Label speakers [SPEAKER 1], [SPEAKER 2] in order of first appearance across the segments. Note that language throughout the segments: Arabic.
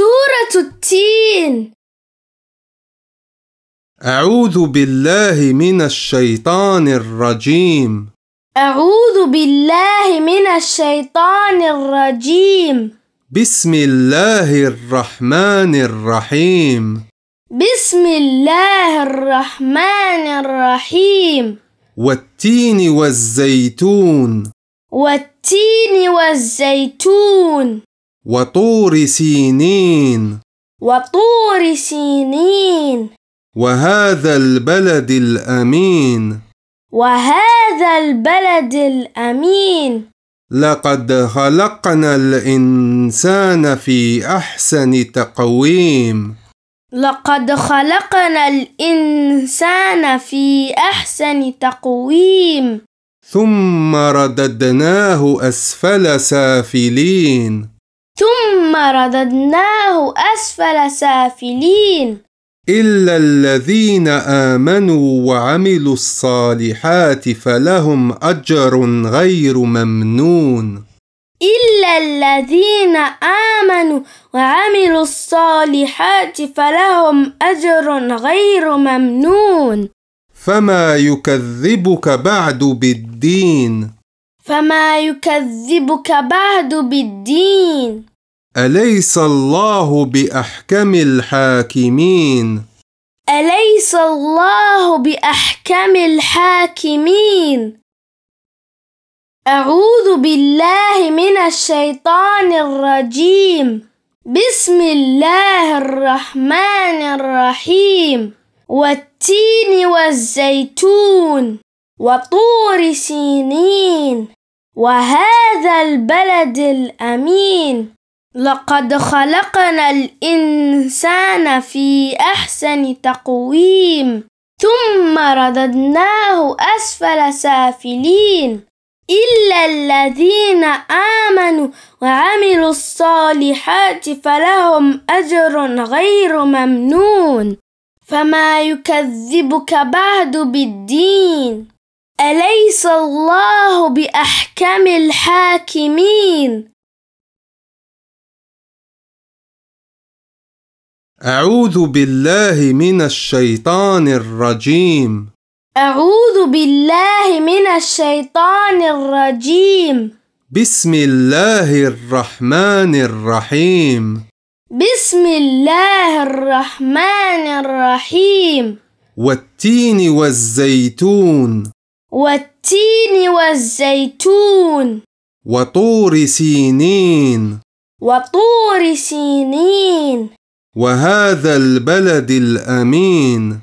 [SPEAKER 1] سورة التين
[SPEAKER 2] أعوذ بالله من الشيطان الرجيم
[SPEAKER 1] أعوذ بالله من الشيطان الرجيم
[SPEAKER 2] بسم الله الرحمن الرحيم
[SPEAKER 1] بسم الله الرحمن الرحيم
[SPEAKER 2] والتين والزيتون
[SPEAKER 1] والتين والزيتون
[SPEAKER 2] وطور سينين
[SPEAKER 1] وطور سينين
[SPEAKER 2] وهذا البلد الأمين
[SPEAKER 1] وهذا البلد الأمين
[SPEAKER 2] لقد خلقنا الإنسان في أحسن تقويم
[SPEAKER 1] لقد خلقنا الإنسان في أحسن تقويم
[SPEAKER 2] ثم رددناه أسفل سافلين
[SPEAKER 1] ثم رددناه أسفل سافلين
[SPEAKER 2] إلا الذين آمنوا وعملوا الصالحات فلهم أجر غير ممنون
[SPEAKER 1] إلا الذين آمنوا وعملوا الصالحات فلهم أجر غير ممنون
[SPEAKER 2] فما يكذبك بعد بالدين
[SPEAKER 1] فما يكذبك بعد بالدين
[SPEAKER 2] أليس الله بأحكم الحاكمين
[SPEAKER 1] أليس الله بأحكم الحاكمين أعوذ بالله من الشيطان الرجيم بسم الله الرحمن الرحيم والتين والزيتون وطور سينين وهذا البلد الأمين لقد خلقنا الإنسان في أحسن تقويم ثم رددناه أسفل سافلين إلا الذين آمنوا وعملوا الصالحات فلهم أجر غير ممنون فما يكذبك بعد بالدين أليس الله بأحكم الحاكمين
[SPEAKER 2] أعوذ بالله من الشيطان الرجيم
[SPEAKER 1] أعوذ بالله من الشيطان الرجيم
[SPEAKER 2] بسم الله الرحمن الرحيم
[SPEAKER 1] بسم الله الرحمن الرحيم
[SPEAKER 2] والتين والزيتون
[SPEAKER 1] والتين والزيتون
[SPEAKER 2] وطور سينين
[SPEAKER 1] وطور سينين
[SPEAKER 2] وهذا البلد الأمين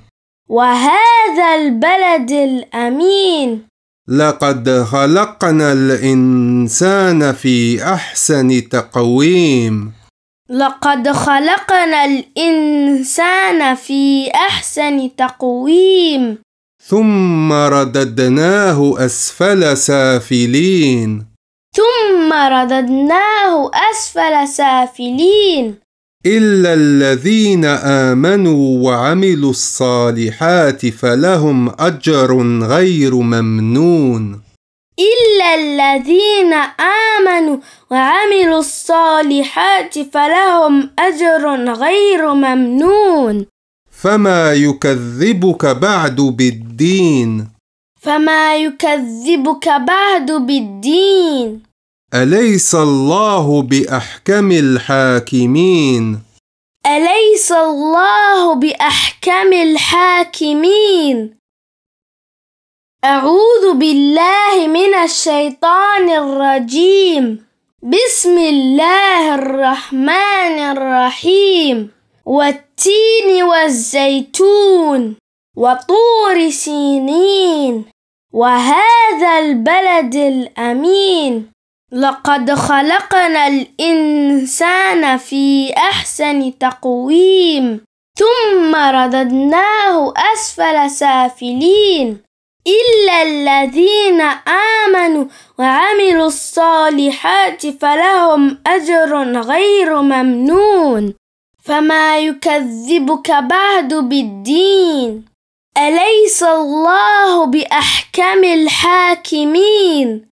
[SPEAKER 1] وهذا البلد الأمين
[SPEAKER 2] لقد خلقنا الإنسان في أحسن تقويم
[SPEAKER 1] لقد خلقنا الإنسان في أحسن تقويم
[SPEAKER 2] ثم رددناه أسفل سافلين
[SPEAKER 1] ثم رددناه أسفل سافلين
[SPEAKER 2] إلا الذين آمنوا وعملوا الصالحات فلهم أجر غير ممنون
[SPEAKER 1] إلا الذين آمنوا وعملوا الصالحات فلهم أجر غير ممنون
[SPEAKER 2] فما يكذبك بعد بالدين
[SPEAKER 1] فما يكذبك بعد بالدين
[SPEAKER 2] أليس الله بأحكم الحاكمين
[SPEAKER 1] أليس الله بأحكم الحاكمين أعوذ بالله من الشيطان الرجيم بسم الله الرحمن الرحيم والتين والزيتون وطور سينين وهذا البلد الأمين لقد خلقنا الإنسان في أحسن تقويم ثم رددناه أسفل سافلين إلا الذين آمنوا وعملوا الصالحات فلهم أجر غير ممنون فما يكذبك بعد بالدين أليس الله بأحكم الحاكمين